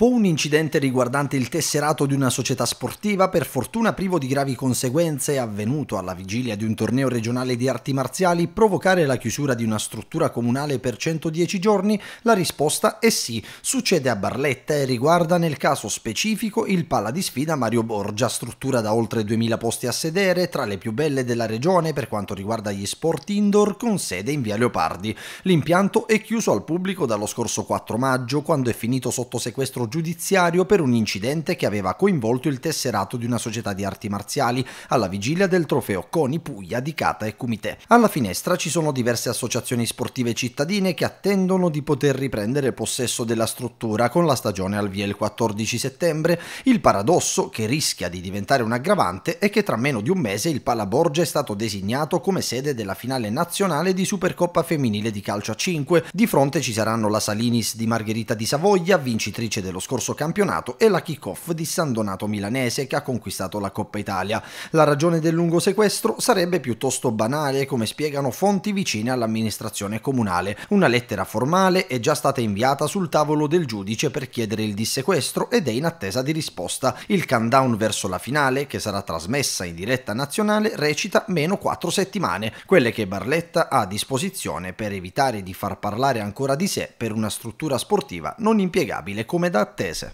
Dopo un incidente riguardante il tesserato di una società sportiva, per fortuna privo di gravi conseguenze, avvenuto alla vigilia di un torneo regionale di arti marziali, provocare la chiusura di una struttura comunale per 110 giorni, la risposta è sì. Succede a Barletta e riguarda nel caso specifico il palla di sfida Mario Borgia, struttura da oltre 2000 posti a sedere, tra le più belle della regione per quanto riguarda gli sport indoor, con sede in via Leopardi. L'impianto è chiuso al pubblico dallo scorso 4 maggio, quando è finito sotto sequestro giudiziario per un incidente che aveva coinvolto il tesserato di una società di arti marziali alla vigilia del trofeo Coni Puglia di Cata e Kumite. Alla finestra ci sono diverse associazioni sportive cittadine che attendono di poter riprendere possesso della struttura con la stagione al via il 14 settembre, il paradosso che rischia di diventare un aggravante è che tra meno di un mese il Palaborgia è stato designato come sede della finale nazionale di Supercoppa femminile di calcio a 5. Di fronte ci saranno la Salinis di Margherita di Savoia, vincitrice dello dello scorso campionato e la kick-off di San Donato Milanese che ha conquistato la Coppa Italia. La ragione del lungo sequestro sarebbe piuttosto banale, come spiegano fonti vicine all'amministrazione comunale. Una lettera formale è già stata inviata sul tavolo del giudice per chiedere il dissequestro ed è in attesa di risposta. Il countdown verso la finale, che sarà trasmessa in diretta nazionale, recita meno 4 settimane, quelle che Barletta ha a disposizione per evitare di far parlare ancora di sé per una struttura sportiva non impiegabile come da katteeseen.